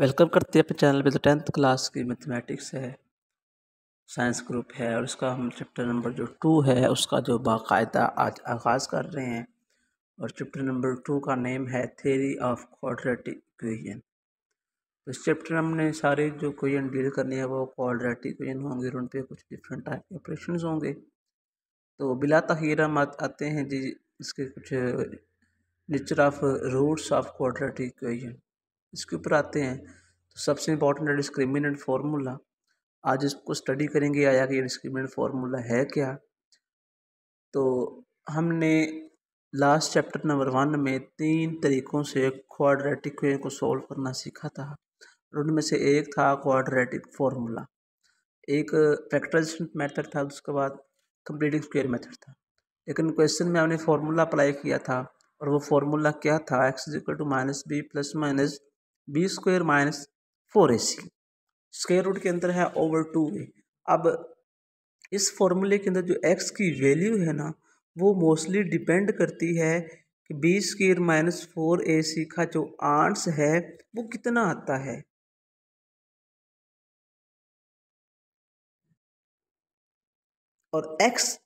welcome करते हैं अपने चैनल पे तो टेंथ क्लास की मैथमेटिक्स है साइंस ग्रुप है और इसका हम चैप्टर नंबर जो टू है उसका जो बाकायदा आज आगाज़ कर रहे हैं और चैप्टर नंबर टू का नेम है थेरी ऑफ क्वाड्रेटिक इक्वेशन तो इस चैप्टर हमने सारे जो क्वेश्चन डील करने हैं वो क्वाड्रेटिक इक्वेशन होंगे और उन पर कुछ डिफरेंट टाइप के ऑपरेशन होंगे तो बिला तखीर हम आते हैं जी इसके कुछ nature of roots of quadratic equation इसके ऊपर आते हैं तो सबसे इम्पोर्टेंट है डिस्क्रिमिनेंट फार्मूला आज इसको स्टडी करेंगे आया कि ये डिस्क्रिमिनेंट फार्मूला है क्या तो हमने लास्ट चैप्टर नंबर वन में तीन तरीक़ों से क्वाड्रेटिक क्वेश्चन को सॉल्व करना सीखा था और उनमें से एक था क्वाड्रेटिक फार्मूला एक फैक्टराइजेशन मेथड था उसके बाद कंप्लीटिंग स्क्वेयर मेथड था लेकिन क्वेश्चन में हमने फार्मूला अप्लाई किया था और वो फार्मूला क्या था x equal to minus b plus minus b square minus four a c square root के अंदर है ओवर टू ए अब इस फॉर्मूले के अंदर जो एक्स की वैल्यू है ना वो मोस्टली डिपेंड करती है कि b square minus four a c का जो आंट्स है वो कितना आता है और एक्स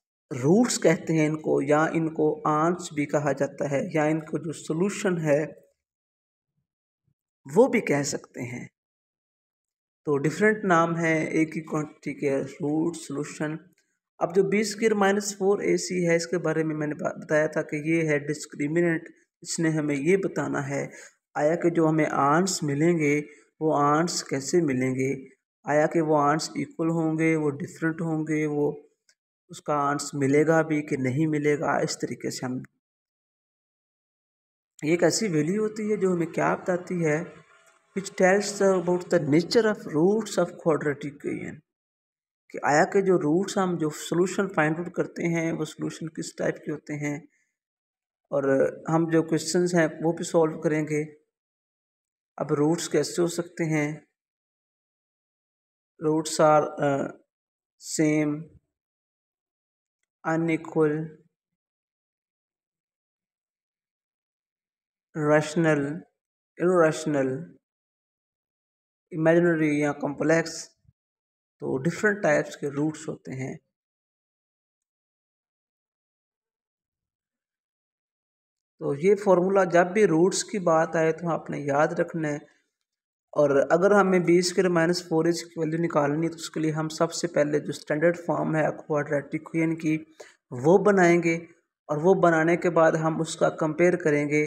रूट्स कहते हैं इनको या इनको आंस भी कहा जाता है या इनको जो सोल्यूशन है वो भी कह सकते हैं तो डिफरेंट नाम है एक ही क्वांटिटी के रूट सोलूशन अब जो b square minus four a c है इसके बारे में मैंने बताया था कि ये है डिस्क्रिमिनेंट इसने हमें ये बताना है आया कि जो हमें आंस मिलेंगे वो आंस कैसे मिलेंगे आया कि वो आंस इक्वल होंगे वो डिफरेंट होंगे वो उसका आंस मिलेगा भी कि नहीं मिलेगा इस तरीके से हम एक ऐसी वैल्यू होती है जो हमें क्या बताती है which tells about the nature of roots of quadratic equation कि आया के जो रूट्स हम जो सोल्यूशन फाइंड आउट करते हैं वो सोल्यूशन किस टाइप के होते हैं और हम जो क्वेश्चन हैं वो भी सॉल्व करेंगे अब रूट्स कैसे हो सकते हैं roots are same unequal rational irrational imaginary या कॉम्प्लेक्स तो डिफरेंट टाइप्स के रूट्स होते हैं तो ये फार्मूला जब भी रूट्स की बात आए तो आपने याद रखना है और अगर हमें बी के माइनस फोर एच की वैल्यू निकालनी है तो उसके लिए हम सबसे पहले जो स्टैंडर्ड फॉर्म है क्वाड्रेटिक की वो बनाएंगे और वो बनाने के बाद हम उसका कंपेयर करेंगे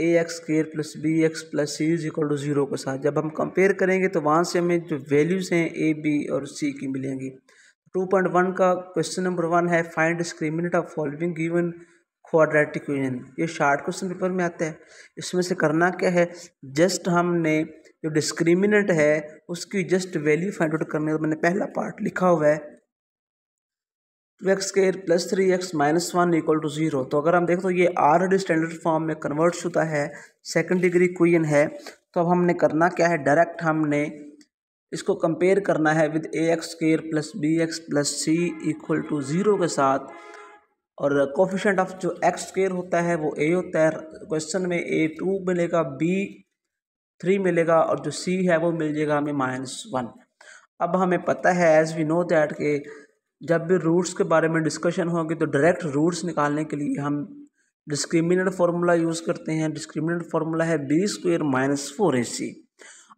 a x square plus b x plus c is equal to zero के साथ जब हम कंपेयर करेंगे तो वहाँ से हमें जो वैल्यूज़ हैं ए बी और सी की मिलेंगी टू पॉइंट वन का क्वेश्चन नंबर वन है find discriminate of following given quadratic equation ये शार्ट क्वेश्चन पेपर में आता है इसमें से करना क्या है जस्ट हमने जो डिस्क्रिमिनेट है उसकी जस्ट वैल्यू फाइंड आउट करने का मैंने पहला पार्ट लिखा हुआ है two x square plus three x minus one equal to zero तो अगर हम देखें तो ये ऑलरेडी स्टैंडर्ड फॉर्म में कन्वर्ट होता है सेकंड डिग्री क्वेश्चन है तो अब हमने करना क्या है डायरेक्ट हमने इसको कंपेयर करना है with a x square plus b x plus c equal to zero के साथ और कोफिशेंट ऑफ जो एक्स स्केयर होता है वो ए होता है क्वेश्चन में ए टू मिलेगा बी थ्री मिलेगा और जो सी है वो मिल जाएगा हमें माइनस वन अब हमें पता है एज वी नो दैट के जब भी रूट्स के बारे में डिस्कशन होगी तो डायरेक्ट रूट्स निकालने के लिए हम डिस्क्रिमिनेंट फार्मूला यूज़ करते हैं डिस्क्रिमिनेंट फार्मूला है b square minus four a c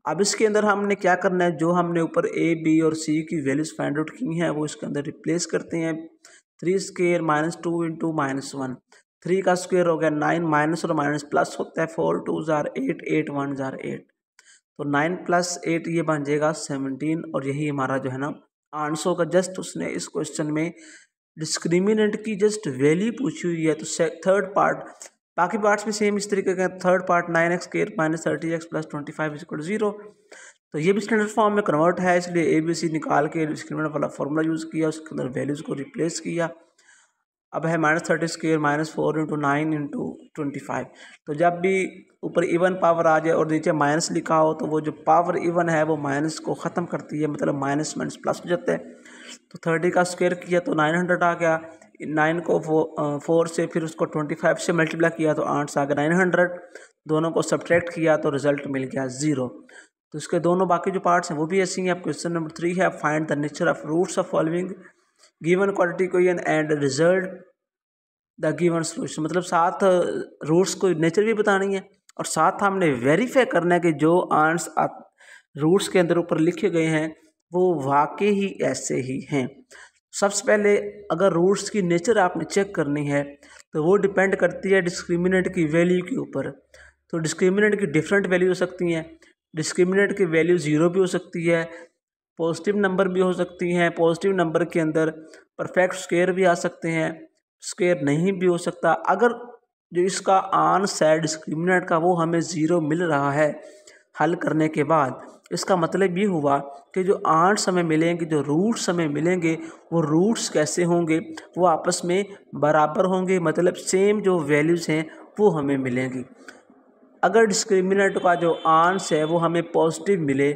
अब इसके अंदर हमने क्या करना है जो हमने ऊपर ए बी और सी की वैल्यूज़ फाइंड आउट की हैं वो इसके अंदर रिप्लेस करते हैं three square minus two into minus one three का स्क्वेयर हो गया नाइन माइनस और माइनस प्लस होता है फोर टू ज़ार एट एट वन ज़ार एट तो नाइन प्लस एट ये बन जाएगा सेवनटीन और यही हमारा जो है ना आंसर का जस्ट उसने इस क्वेश्चन में डिस्क्रिमिनेंट की जस्ट वैल्यू पूछी हुई है तो थर्ड पार्ट बाकी पार्ट्स भी सेम इस तरीके का third part nine x square minus thirty x plus twenty five is equal zero तो ये भी स्टैंडर्ड फॉर्म में कन्वर्ट है इसलिए ए बी सी निकाल के डिस्क्रिमिनेंट वाला फॉर्मूला यूज़ किया उसके अंदर वैल्यूज़ को रिप्लेस किया अब है minus thirty square minus four into nine into twenty five तो जब भी ऊपर इवन पावर आ जाए और नीचे माइनस लिखा हो तो वो जो पावर इवन है वो माइनस को ख़त्म करती है मतलब माइनस माइनस प्लस हो जाते हैं तो थर्टी का स्क्वेयर किया तो नाइन हंड्रेड आ गया नाइन को फोर से फिर उसको ट्वेंटी फाइव से मल्टीप्लाई किया तो आठ से आ गया नाइन हंड्रेड दोनों को सब्ट्रैक्ट किया तो रिजल्ट मिल गया ज़ीरो तो इसके दोनों बाकी जो पार्ट्स हैं वो भी ऐसे ही हैं अब क्वेश्चन नंबर थ्री है find the nature of roots of following given quality question and result the given solution मतलब साथ रूट्स uh, को नेचर भी बतानी है और साथ हमने वेरीफाई करना है कि जो आंस रूट्स के अंदर ऊपर लिखे गए हैं वो वाकई ही ऐसे ही हैं सबसे पहले अगर रूट्स की नेचर आपने चेक करनी है तो वो डिपेंड करती है डिस्क्रिमिनेंट की वैल्यू के ऊपर तो डिस्क्रिमिनेंट की डिफरेंट वैल्यू हो सकती हैं डिस्क्रिमिनेंट की वैल्यू ज़ीरो भी हो सकती है पॉजिटिव नंबर भी हो सकती हैं पॉजिटिव नंबर के अंदर परफेक्ट स्केयर भी आ सकते हैं स्केयर नहीं भी हो सकता अगर जो इसका आन सैड डिस्क्रिमिनेट का वो हमें ज़ीरो मिल रहा है हल करने के बाद इसका मतलब ये हुआ कि जो आठ हमें मिलेंगे जो रूट्स हमें मिलेंगे वो रूट्स कैसे होंगे वो आपस में बराबर होंगे मतलब सेम जो वैल्यूज़ हैं वो हमें मिलेंगी अगर डिस्क्रिमिनेट का जो आंस है वो हमें पॉजिटिव मिले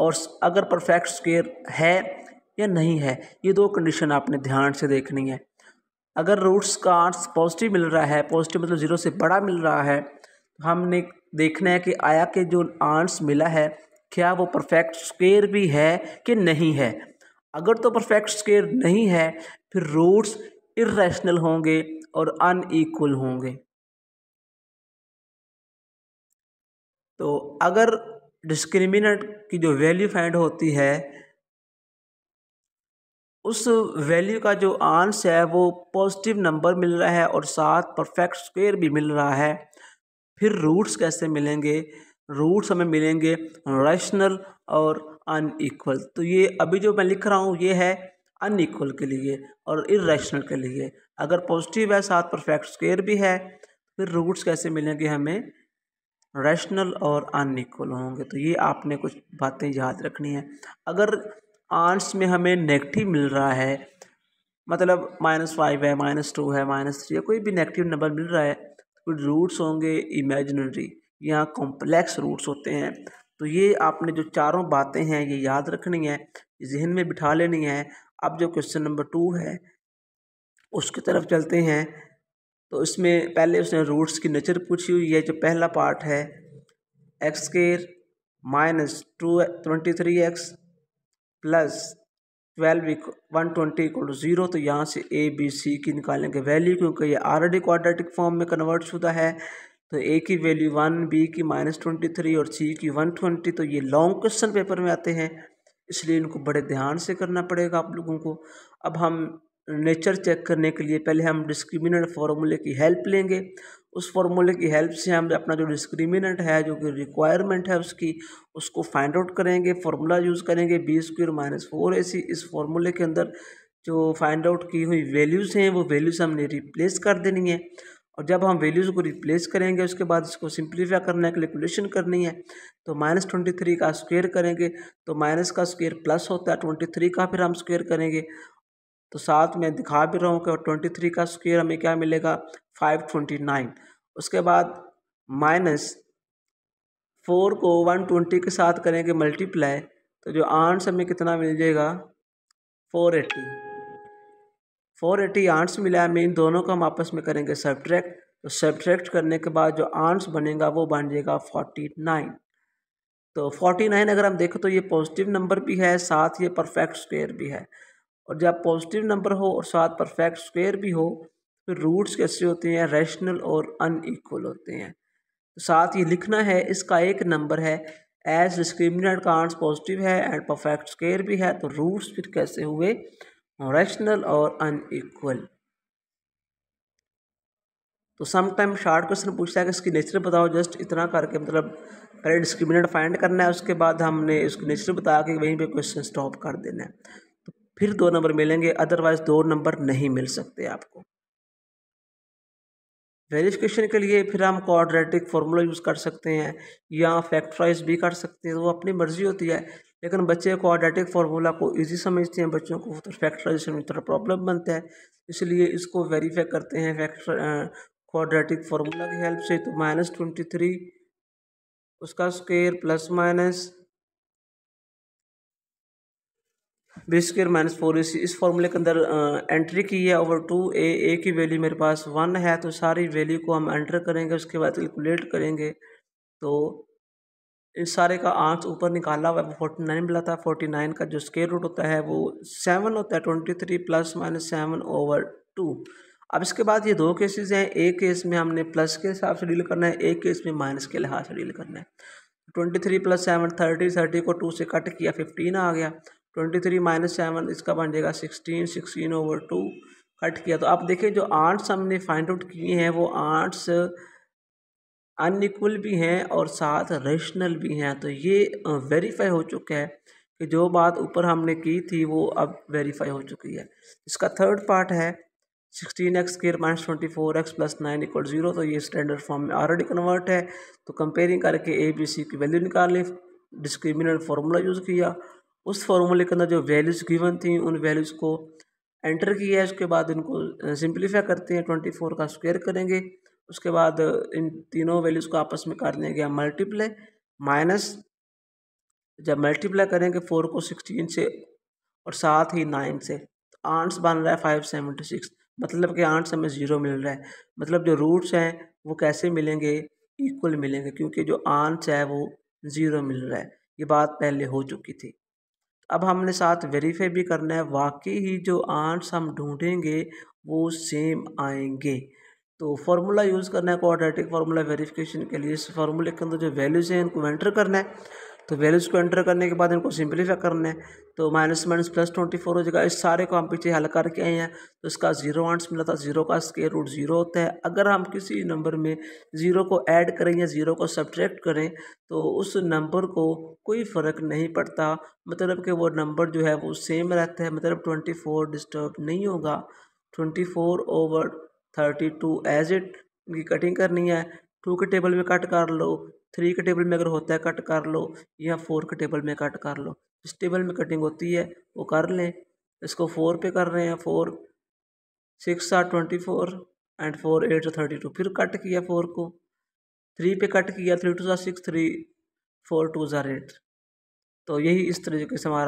और अगर परफेक्ट स्क्वेयर है या नहीं है ये दो कंडीशन आपने ध्यान से देखनी है अगर रूट्स का आंस पॉजिटिव मिल रहा है पॉजिटिव मतलब ज़ीरो से बड़ा मिल रहा है तो हमने देखना है कि आया के जो आंस मिला है क्या वो परफेक्ट स्क्वेयर भी है कि नहीं है अगर तो परफेक्ट स्क्वेयर नहीं है फिर रूट्स इरेशनल होंगे और अनईक्वल होंगे तो अगर डिस्क्रिमिनेट की जो वैल्यू फाइंड होती है उस वैल्यू का जो आंस है वो पॉजिटिव नंबर मिल रहा है और साथ परफेक्ट स्क्वेयर भी मिल रहा है फिर रूट्स कैसे मिलेंगे रूट्स हमें मिलेंगे रैशनल और अनईक्वल तो ये अभी जो मैं लिख रहा हूँ ये है अनईक्वल के लिए और इरेशनल के लिए अगर पॉजिटिव है साथ परफेक्ट स्क्वेयर भी है फिर रूट्स कैसे मिलेंगे हमें रैशनल और अनिक्वल होंगे तो ये आपने कुछ बातें याद रखनी है अगर आंस में हमें नेगेटिव मिल रहा है मतलब माइनस फाइव है माइनस टू है माइनस थ्री है कोई भी नेगेटिव नंबर मिल रहा है तो रूट्स होंगे इमेजिनरी यहाँ कॉम्प्लेक्स रूट्स होते हैं तो ये आपने जो चारों बातें हैं ये याद रखनी है जहन में बिठा लेनी है अब जो क्वेश्चन नंबर टू है उसकी तरफ चलते हैं तो इसमें पहले उसने रूट्स की नेचर पूछी हुई है जो पहला पार्ट है x square minus two twenty three x plus twelve one twenty equal to zero तो यहाँ से ए बी सी की निकालेंगे वैल्यू क्योंकि ये ऑलरेडी क्वाड्रेटिक फॉर्म में कन्वर्ट शुदा है तो ए की वैल्यू वन बी की माइनस ट्वेंटी थ्री और सी की वन ट्वेंटी तो ये लॉन्ग क्वेश्चन पेपर में आते हैं इसलिए इनको बड़े ध्यान से करना पड़ेगा आप लोगों को अब हम नेचर चेक करने के लिए पहले हम डिस्क्रिमिनेंट फार्मूले की हेल्प लेंगे उस फार्मूले की हेल्प से हम अपना जो डिस्क्रिमिनेंट है जो कि रिक्वायरमेंट है उसकी उसको फाइंड आउट करेंगे फार्मूला यूज़ करेंगे b square minus four a c इस फार्मूले के अंदर जो फाइंड आउट की हुई वैल्यूज़ हैं वो वैल्यूज़ हमने रिप्लेस कर देनी है और जब हम वैल्यूज़ को रिप्लेस करेंगे उसके बाद इसको सिंप्लीफाई करने है कैलकुलेशन करनी है तो माइनस ट्वेंटी थ्री का स्क्वेयर करेंगे तो माइनस का स्क्वेयर प्लस होता है ट्वेंटी थ्री का फिर हम स्क्वेयर करेंगे तो साथ में दिखा भी रहा हूँ कि ट्वेंटी थ्री का स्क्वेयर हमें क्या मिलेगा फाइव ट्वेंटी नाइन उसके बाद माइनस फोर को वन ट्वेंटी के साथ करेंगे मल्टीप्लाई तो जो आंट्स हमें कितना मिल जाएगा फोर एट्टी फोर एट्टी आंट्स मिला हमें इन दोनों को हम आपस में करेंगे सब्ट्रैक्ट तो सब्ट्रैक्ट करने के बाद जो आंट्स बनेगा वो बन जाएगा फोर्टी नाइन तो फोर्टी नाइन अगर हम देखें तो ये पॉजिटिव नंबर भी है साथ ये परफेक्ट स्क्वेयर भी है और जब पॉजिटिव नंबर हो और साथ परफेक्ट स्क्वेयर भी हो फिर रूट्स कैसे होते हैं रैशनल और एकवल होते हैं तो साथ ये लिखना है इसका एक नंबर है एज डिस्क्रिमिनेट का आंसर पॉजिटिव है एंड परफेक्ट स्क्वेयर भी है तो रूट्स फिर कैसे हुए रैशनल और अनईक्वल तो समटाइम शार्ट क्वेश्चन पूछता है कि इसकी नेचर बताओ जस्ट इतना करके मतलब पहले डिस्क्रिमिनेट फाइंड करना है उसके बाद हमने उसकी नेचर बता के वहीं पे क्वेश्चन स्टॉप कर देना है फिर दो नंबर मिलेंगे अदरवाइज दो नंबर नहीं मिल सकते आपको वेरिफिकेशन के लिए फिर हम कॉर्ड्रेटिक फार्मूला यूज़ कर सकते हैं या फैक्ट्राइज भी कर सकते हैं वो अपनी मर्जी होती है लेकिन बच्चे क्वाड्रेटिक फार्मूला को इजी समझते हैं बच्चों को तो फैक्ट्राइजेशन में थोड़ा प्रॉब्लम बनता है इसलिए इसको वेरीफाई करते हैं फैक्ट्रा कॉर्ड्रेटिक फार्मूला की हेल्प से तो माइनस ट्वेंटी थ्री उसका square plus minus b square minus four इस इस फॉर्मूले के अंदर एंट्री की है ओवर टू ए ए की वैल्यू मेरे पास वन है तो सारी वैल्यू को हम एंटर करेंगे उसके बाद कैलकुलेट करेंगे तो इन सारे का आंस ऊपर निकाला हुआ है फोर्टी नाइन मिला था फोर्टी नाइन का जो स्केयर रूट होता है वो सेवन होता है twenty three plus minus seven over two अब इसके बाद ये दो केसेस हैं एक केस में हमने प्लस के हिसाब से डील करना है एक केस में माइनस के लिहाज से डील करना है twenty three plus seven thirty thirty को टू से कट किया फिफ्टीन आ गया ट्वेंटी थ्री माइनस सेवन इसका बन जाएगा sixteen sixteen over two cut किया तो आप देखिए जो आर्ट्स हमने फाइंड आउट किए हैं वो आर्ट्स अनइक्वल भी हैं और साथ रेशनल भी हैं तो ये वेरीफाई हो चुका है कि जो बात ऊपर हमने की थी वो अब वेरीफाई हो चुकी है इसका थर्ड पार्ट है sixteen x square minus twenty four x plus nine equal zero तो ये स्टैंडर्ड फॉर्म में ऑलरेडी कन्वर्ट है तो कंपेयरिंग करके ए बी सी की वैल्यू निकाल ली डिस्क्रिमिनेंट फार्मूला यूज़ किया उस फार्मूले के अंदर जो वैल्यूज़ गिवन थी उन वैल्यूज़ को एंटर किया है उसके बाद इनको सिंप्लीफाई करते हैं ट्वेंटी फोर का स्क्वायर करेंगे उसके बाद इन तीनों वैल्यूज़ को आपस में कर गया मल्टीप्लाई माइनस जब मल्टीप्लाई करेंगे फोर को सिक्सटीन से और साथ ही नाइन से तो आंट्स बन रहा है फाइव सेवेंटी सिक्स मतलब कि आंट्स हमें ज़ीरो मिल रहा है मतलब जो रूट्स हैं वो कैसे मिलेंगे इक्वल मिलेंगे क्योंकि जो आंट्स है वो ज़ीरो मिल रहा है ये बात पहले हो चुकी थी अब हमने साथ वेरीफाई भी करना है वाकई ही जो आंट्स हम ढूंढेंगे वो सेम आएंगे तो फार्मूला यूज़ करना है क्वाड्रेटिक फार्मूला वेरिफिकेशन के लिए इस फार्मूले के अंदर जो वैल्यूज़ हैं इनको एंटर करना है तो वैल्यूज़ को एंटर करने के बाद इनको सिंपलीफाई करना है तो minus minus plus twenty four हो जाएगा इस सारे को हम पीछे हल करके आए हैं तो इसका जीरो आंट्स मिला था जीरो का स्केयर रूट जीरो होता है अगर हम किसी नंबर में जीरो को ऐड करें या जीरो को सब्ट्रैक्ट करें तो उस नंबर को कोई फ़र्क नहीं पड़ता मतलब कि वो नंबर जो है वो सेम रहता है मतलब ट्वेंटी फोर डिस्टर्ब नहीं होगा twenty four over thirty two as it इनकी कटिंग करनी है टू के टेबल में कट कर लो थ्री के टेबल में अगर होता है कट कर लो या फोर के टेबल में कट कर लो जिस टेबल में कटिंग होती है वो कर लें इसको फोर पे कर रहे हैं four six are twenty four and four eight thirty two फिर कट किया फोर को थ्री पे कट किया थ्री टू ज़ार सिक्स थ्री फोर टू ज़ार एट तो यही इस तरीके से हमारा